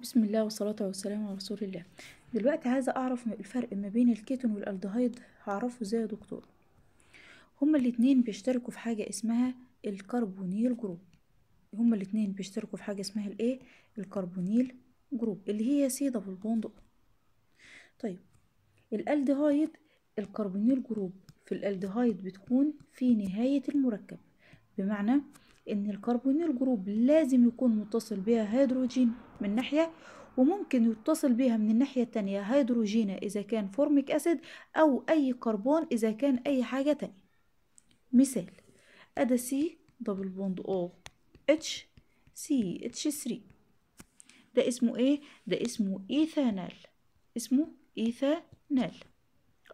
بسم الله والصلاة والسلام على رسول الله دلوقتي عايزة أعرف الفرق ما بين الكيتون والألدهايد هعرفه ازاي يا دكتور هما الاتنين بيشتركوا في حاجة اسمها الكربونيل جروب هما الاتنين بيشتركوا في حاجة اسمها الايه الكربونيل جروب اللي هي سي دبل بوند طيب الألدهايد الكربونيل جروب في الألدهايد بتكون في نهاية المركب بمعنى ان الكربونيل جروب لازم يكون متصل بها هيدروجين من ناحية وممكن يتصل بها من الناحية التانية هيدروجينة إذا كان فورميك أسيد أو أي كربون إذا كان أي حاجة تانية مثال أدا سي دبل بوند أو اتش سي اتش سري ده اسمه ايه؟ ده اسمه ايثانال اسمه ايثانال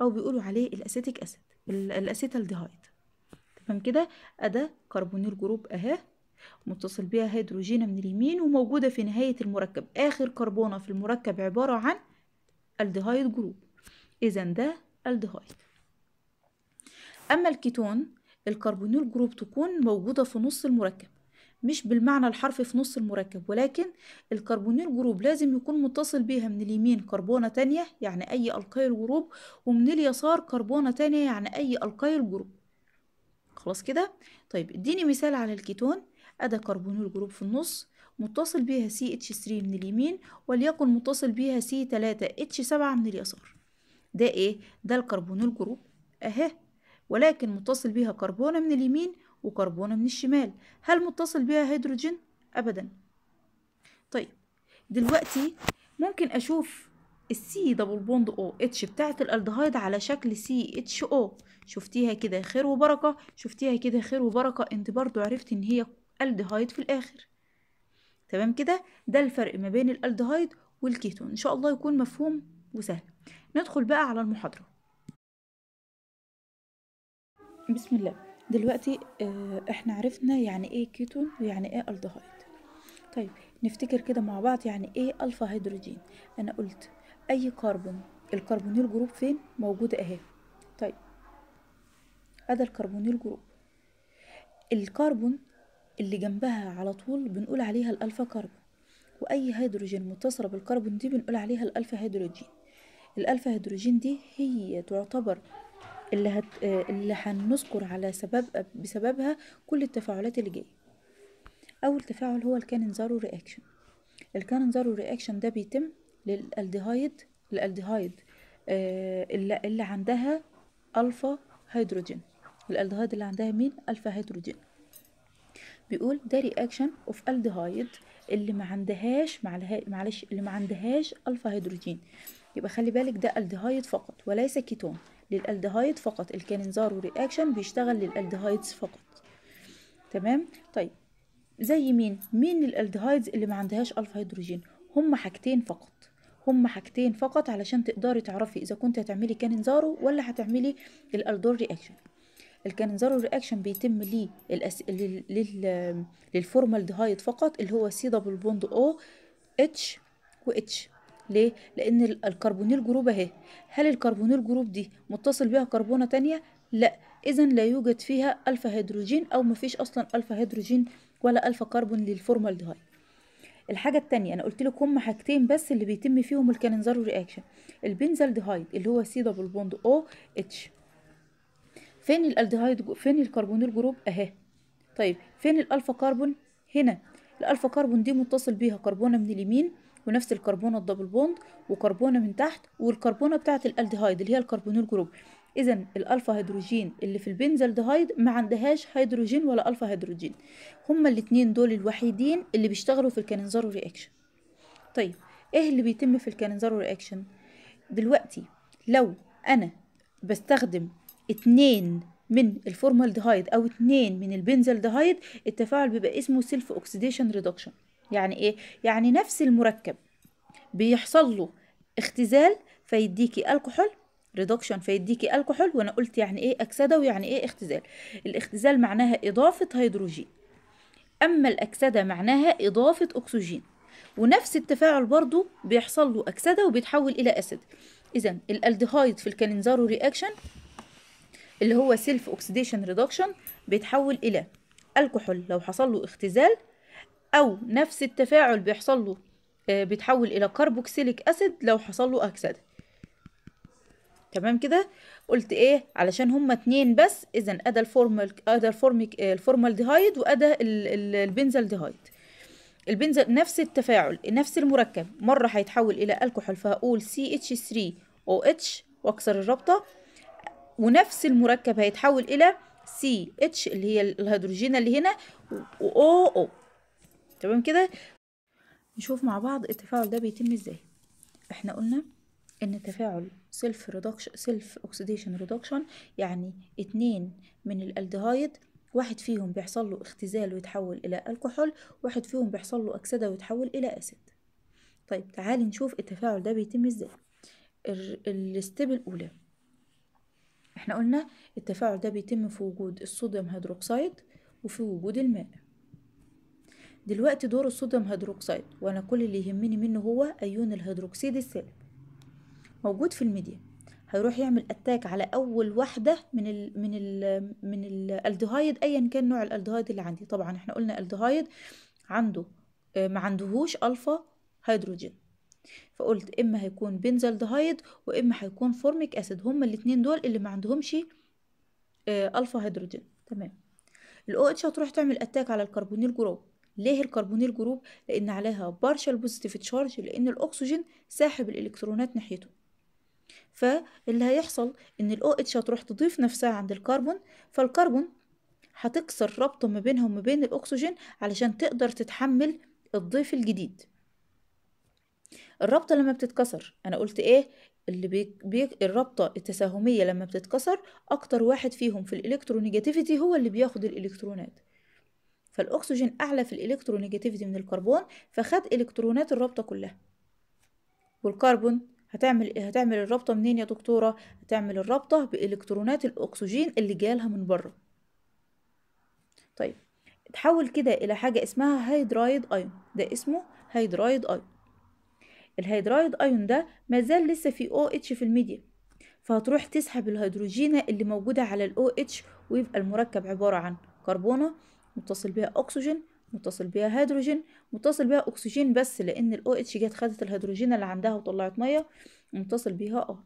أو بيقولوا عليه الأسيتيك أسيد الاسيتالديهايد تمام كده أداة كربونيل جروب أهي متصل بيها هيدروجين من اليمين وموجودة في نهاية المركب آخر كربونة في المركب عبارة عن الدهايد جروب إذا ده الدهايد أما الكيتون الكربونيل جروب تكون موجودة في نص المركب مش بالمعنى الحرفي في نص المركب ولكن الكربونيل جروب لازم يكون متصل بيها من اليمين كربونة تانية يعني أي القايل جروب ومن اليسار كربونة تانية يعني أي القايل جروب خلاص كده طيب اديني مثال على الكيتون أدا كربونيل جروب في النص متصل بها سي اتش 3 من اليمين وليكن متصل بها سي 3 اتش 7 من اليسار ده ايه ده الكربونيل جروب اهي ولكن متصل بها كربونة من اليمين وكربونة من الشمال هل متصل بها هيدروجين ابدا طيب دلوقتي ممكن اشوف السي دبل بوند او اتش بتاعت الالدهايد على شكل سي اتش او شفتيها كده خير وبركه شفتيها كده خير وبركه انت برضو عرفتي ان هي الدهايد في الاخر تمام كده ده الفرق ما بين الالدهايد والكيتون ان شاء الله يكون مفهوم وسهل ندخل بقى على المحاضره بسم الله دلوقتي آه، احنا عرفنا يعني ايه كيتون ويعني ايه الدهايد طيب نفتكر كده مع بعض يعني ايه الفا هيدروجين انا قلت اي كربون الكربونيل جروب فين موجودة اهي طيب ادي الكربونيل جروب الكربون اللي جنبها على طول بنقول عليها الالفا كربون واي هيدروجين متصله بالكربون دي بنقول عليها الالفا هيدروجين الالفا هيدروجين دي هي تعتبر اللي هت... اللي هنذكر على سبب بسببها كل التفاعلات اللي جايه اول تفاعل هو زارو رياكشن زارو رياكشن ده بيتم للالدهايد الالدهايد آه، اللي, اللي عندها الفا هيدروجين الالدهايد اللي عندها مين الفا هيدروجين بيقول ده رياكشن اوف الدهايد اللي ما عندهاش معلش اللي ما عندهاش الفا هيدروجين يبقى خلي بالك ده الدهايد فقط وليس كيتون للالدهايد فقط الكاننزارو رياكشن بيشتغل للالدهايد فقط تمام طيب زي مين مين الالدهايدز اللي ما عندهاش الفا هيدروجين هم حاجتين فقط هما حاجتين فقط علشان تقدري تعرفي اذا كنت هتعملي كاننزارو ولا هتعملي الالدور رياكشن الكاننزارو رياكشن بيتم ليه الأس... لل... لل... للفورمالدهايد فقط اللي هو سي دبل بوند او اتش واتش ليه لان الكربونيل جروب اهي هل الكربونيل جروب دي متصل بيها كربونه تانية لا اذا لا يوجد فيها الفا هيدروجين او مفيش اصلا الفا هيدروجين ولا الفا كربون للفورمالدهايد الحاجه التانية انا قلت لكم حاجتين بس اللي بيتم فيهم الكاننزارو رياكشن البنزالدهايد اللي هو سي دبل بوند او اتش فين الالدهايد فين الكربونيل جروب اهي طيب فين الالفا كربون هنا الالفا كربون دي متصل بيها كربونه من اليمين ونفس الكربونه الدبل بوند وكربونه من تحت والكربونه بتاعه الالدهايد اللي هي الكربونيل جروب اذا الالفا هيدروجين اللي في البنزلدهايد ما عندهاش هيدروجين ولا الفا هيدروجين هما الاثنين دول الوحيدين اللي بيشتغلوا في الكاننزارو رياكشن طيب ايه اللي بيتم في الكاننزارو رياكشن دلوقتي لو انا بستخدم اتنين من الفورمالدهايد او اتنين من البنزلدهايد التفاعل بيبقى اسمه سيلف اوكسيديشن ريدكشن يعني ايه يعني نفس المركب بيحصل له اختزال فيديكي الكحول ريدكشن فيديكي الكحول وانا قلت يعني ايه اكسده ويعني ايه اختزال الاختزال معناها اضافه هيدروجين اما الاكسده معناها اضافه اكسجين ونفس التفاعل برضو بيحصل له اكسده وبيتحول الى اسيد اذا الالدهايد في الكالينزارو رياكشن اللي هو سيلف اوكسيديشن ريدكشن بيتحول الى الكحول لو حصل له اختزال او نفس التفاعل بيحصل له آه، بيتحول الى كربوكسيليك اسيد لو حصل له اكسده تمام كده قلت ايه علشان هما اتنين بس اذا ادا الفورمال ادا الفورميك آه، الفورمالديهايد وادا البنزالديهايد البنزل نفس التفاعل نفس المركب مره هيتحول الى الكحول فهقول سي اتش 3 او اتش واكسر الرابطه ونفس المركب هيتحول الى سي اتش اللي هي الهيدروجين اللي هنا او او تمام كده نشوف مع بعض التفاعل ده بيتم ازاي احنا قلنا ان تفاعل سيلف ريدكشن سيلف اوكسيديشن ريدكشن يعني اتنين من الالدهايد واحد فيهم بيحصل له اختزال ويتحول الى الكحول واحد فيهم بيحصل له اكسده ويتحول الى اسيد طيب تعالي نشوف التفاعل ده بيتم ازاي الستيب الاولى احنا قلنا التفاعل ده بيتم في وجود الصوديوم هيدروكسيد وفي وجود الماء دلوقتي دور الصوديوم هيدروكسيد وانا كل اللي يهمني منه هو ايون الهيدروكسيد السالب موجود في الميديا هيروح يعمل اتاك على اول واحده من الـ من الـ من الالدهايد ايا كان نوع الالدهايد اللي عندي طبعا احنا قلنا الدهايد عنده آه، ما عندهوش الفا هيدروجين فقلت اما هيكون بنزالدهايد واما هيكون فورميك اسيد هما الاثنين دول اللي ما عندهمش الفا آه، هيدروجين تمام الاو اتش هتروح تعمل اتاك على الكربونيل جروب ليه الكربونيل جروب لان عليها بارشال بوزيتيف تشارج لان الاكسجين ساحب الالكترونات ناحيته فاللي هيحصل ان الاو اتش هتروح تضيف نفسها عند الكربون فالكربون هتكسر ربطه ما بينها وما بين الاكسجين علشان تقدر تتحمل الضيف الجديد الرابطه لما بتتكسر انا قلت ايه اللي بي... بي... الرابطه التساهميه لما بتتكسر اكتر واحد فيهم في الالكترونيجاتيفيتي هو اللي بياخد الالكترونات فالاكسجين اعلى في الالكترونيجاتيفيتي من الكربون فخد الكترونات الرابطه كلها والكربون هتعمل إيه؟ هتعمل الرابطة منين يا دكتورة هتعمل الرابطة بإلكترونات الأكسجين اللي جالها من بره طيب تحول كده إلى حاجة اسمها هيدرايد أيون ده اسمه هيدرايد أيون الهيدرايد أيون ده مازال لسه في او اتش في الميديا فهتروح تسحب الهيدروجينة اللي موجودة على الاو OH ويبقى المركب عبارة عن كربونة متصل بها أكسجين متصل بيها هيدروجين متصل بيها اكسجين بس لان الاو اتش جت خدت الهيدروجين اللي عندها وطلعت ميه متصل بيها ار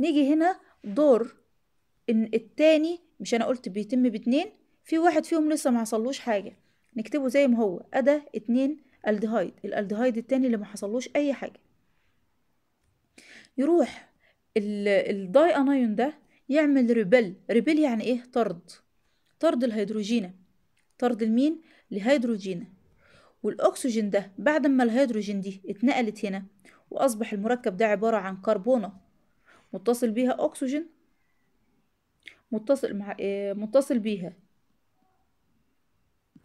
نيجي هنا دور ان التاني مش انا قلت بيتم باتنين في واحد فيهم لسه ما حصلوش حاجه نكتبه زي ما هو ادا اتنين الدهايد الالدهايد التاني اللي ما حصلوش اي حاجه يروح الداي انايون ده يعمل ريبل ريبل يعني ايه طرد طرد الهيدروجين طرد المين لهيدروجين والأكسجين ده بعد ما الهيدروجين دي اتنقلت هنا وأصبح المركب ده عبارة عن كربونة متصل بيها أكسجين متصل مع اه متصل بيها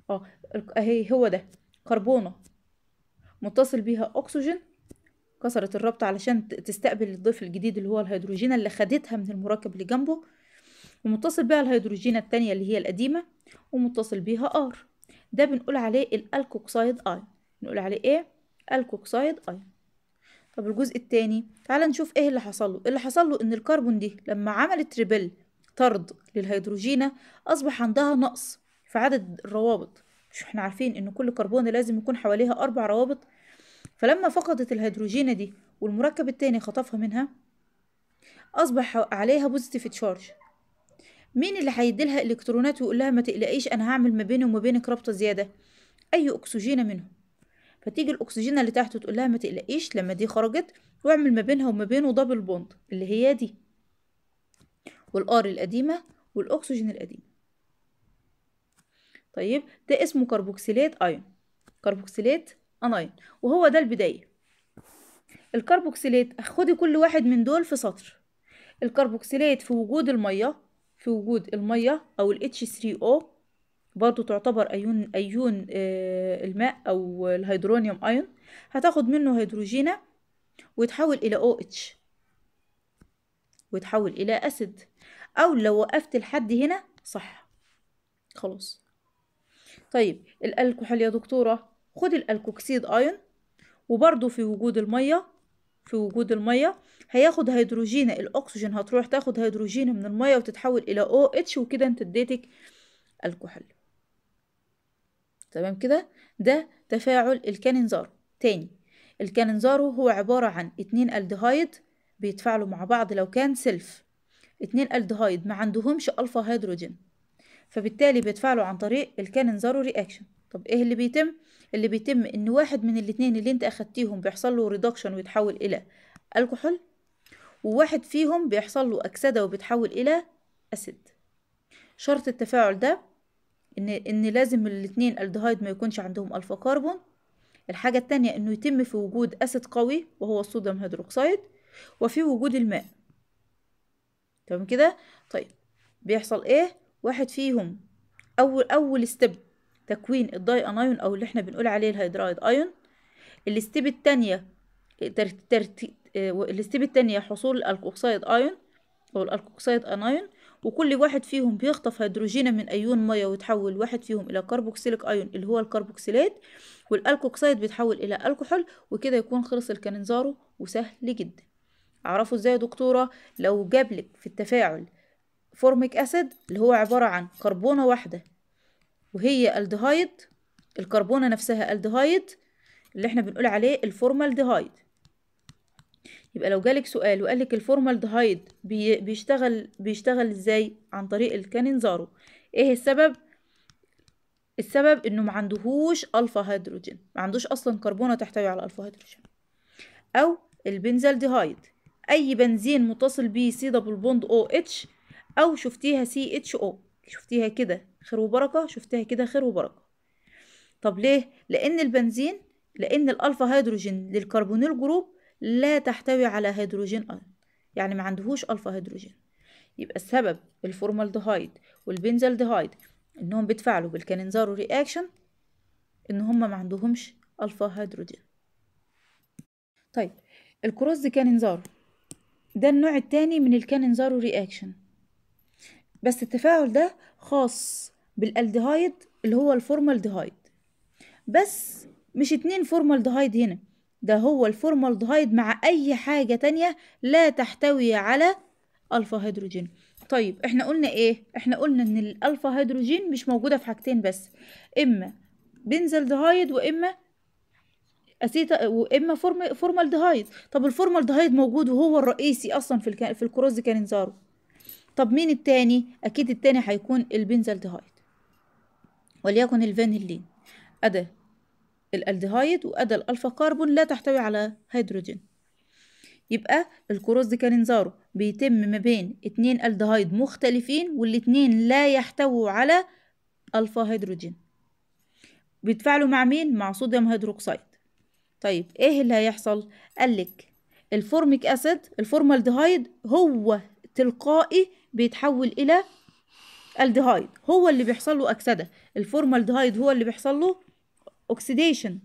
اه اهي هو ده كربونة متصل بيها أكسجين كسرت الرابطة علشان تستقبل الضيف الجديد اللي هو الهيدروجين اللي خدتها من المركب اللي جنبه ومتصل بها الهيدروجين التانية اللي هي القديمة ومتصل بيها R ده بنقول عليه الالكوكسايد اي نقول عليه ايه الكوكسايد اي طب الجزء التاني تعال نشوف ايه اللي حصل له اللي حصل له ان الكربون دي لما عملت ريبل طرد للهيدروجينة اصبح عندها نقص في عدد الروابط مش احنا عارفين ان كل كربون لازم يكون حواليها اربع روابط فلما فقدت الهيدروجينة دي والمركب التاني خطفها منها أصبح عليها بوزيتيف تشارج مين اللي هيديلها الكترونات ويقول لها ما تقلقيش انا هعمل ما بيني وما بينك رابطه زياده اي اكسجين منهم فتيجي الاكسجين اللي تحته وتقول لها ما تقلقيش لما دي خرجت واعمل ما بينها وما بينه دبل بوند اللي هي دي والار القديمه والاكسجين القديم طيب ده اسمه كربوكسيلات ايون كربوكسيلات انايون وهو ده البدايه الكربوكسيلات خدي كل واحد من دول في سطر الكربوكسيلات في وجود الميه في وجود المية أو ال H3O برضو تعتبر أيون, أيون آه، الماء أو الهيدرونيوم أيون هتاخد منه هيدروجينة ويتحول إلى OH ويتحول إلى أسيد أو لو وقفت لحد هنا صح خلاص طيب الألكحول يا دكتورة خد الألكوكسيد أيون وبرضو في وجود المية في وجود المية هياخد هيدروجين الأكسجين هتروح تاخد هيدروجين من المية وتتحول إلى او اتش وكده انت اديتك الكحول تمام كده ده تفاعل الكانينزارو تاني الكانينزارو هو عبارة عن اتنين الدهايد بيتفاعلوا مع بعض لو كان سلف اتنين الدهايد ما عندهمش الفا هيدروجين فبالتالي بيتفاعلوا عن طريق الكانينزارو رياكشن طب ايه اللي بيتم اللي بيتم ان واحد من الاتنين اللي انت اخدتيهم بيحصل له ريدكشن ويتحول الى الكحول وواحد فيهم بيحصل له اكسده وبيتحول الى اسيد شرط التفاعل ده ان ان لازم الاتنين الدهايد ما يكونش عندهم الفا كربون الحاجه التانية انه يتم في وجود اسيد قوي وهو الصوديوم هيدروكسيد وفي وجود الماء تمام كده طيب بيحصل ايه واحد فيهم اول اول ستيب تكوين الداي انايون او اللي احنا بنقول عليه الهيدرايد ايون الاستيب التانية آه، الاستيب التانية حصول الالكوكسيد ايون او الالكوكسيد انايون وكل واحد فيهم بيخطف هيدروجين من ايون ميه ويتحول واحد فيهم الى كربوكسيليك ايون اللي هو الكربوكسيلات والالكوكسيد بيتحول الى الكحول وكده يكون خلص الكننزارو وسهل جدا اعرفه ازاي يا دكتوره لو جابلك في التفاعل فورميك اسيد اللي هو عباره عن كربونه واحده وهي الدهايد الكربونة نفسها الدهايد اللي احنا بنقول عليه دهايد يبقى لو جالك سؤال وقال لك دهايد بيشتغل بيشتغل ازاي عن طريق الكانينزارو ايه السبب السبب انه ما عندهوش الفا هيدروجين ما عندوش اصلا كربونه تحتوي على الفا هيدروجين او البنزالديهايد اي بنزين متصل بيه سي دبل بوند او اتش او شفتيها سي اتش او شفتيها كده خير وبركة شفتيها كده خير وبركة طب ليه؟ لأن البنزين لأن الألفا هيدروجين للكربونيل جروب لا تحتوي على هيدروجين أيضا يعني ما عندهوش ألفا هيدروجين يبقى السبب الفورمالدهايد والبنزالدهايد إنهم بيتفعلوا بالكاننزارو رياكشن إن هما ما عندهمش ألفا هيدروجين طيب الكروز كاننزارو ده النوع التاني من الكاننزارو رياكشن بس التفاعل ده خاص بالالدهايد اللي هو الفورمالدهايد بس مش اتنين فورمالدهايد هنا ده هو الفورمالدهايد مع اي حاجة تانية لا تحتوي على الفا هيدروجين طيب احنا قلنا ايه احنا قلنا ان الالفا هيدروجين مش موجودة في حاجتين بس اما بنزلدهايد واما اسيتا واما فورمالدهايد طب الفورمالدهايد موجود وهو الرئيسي اصلا في الك... في الكروز كانزارو طب مين التاني اكيد التاني هيكون البنزالدهايد وليكن الفانيلين ادا الالدهايد وادا الألفا كربون لا تحتوي على هيدروجين يبقى الكروز دي انذاره بيتم ما بين اتنين الدهايد مختلفين والاتنين لا يحتووا على ألفا هيدروجين بيتفاعلوا مع مين؟ مع صوديوم هيدروكسيد طيب ايه اللي هيحصل؟ قالك الفورميك أسيد الفورمالدهايد هو تلقائي بيتحول إلى الديهايد هو اللي بيحصل له أكسدة الفورمالدهايد هو اللي بيحصل له اوكسيديشن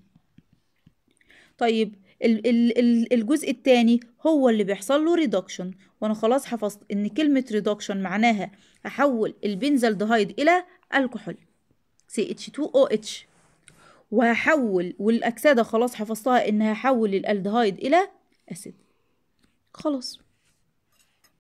طيب ال ال الجزء الثاني هو اللي بيحصل له ريدكشن وانا خلاص حفظت ان كلمه ريدكشن معناها احول البنزلدهايد الى الكحول CH2OH وهحول والاكسده خلاص حفظتها ان هحول الالدهايد الى اسيد خلاص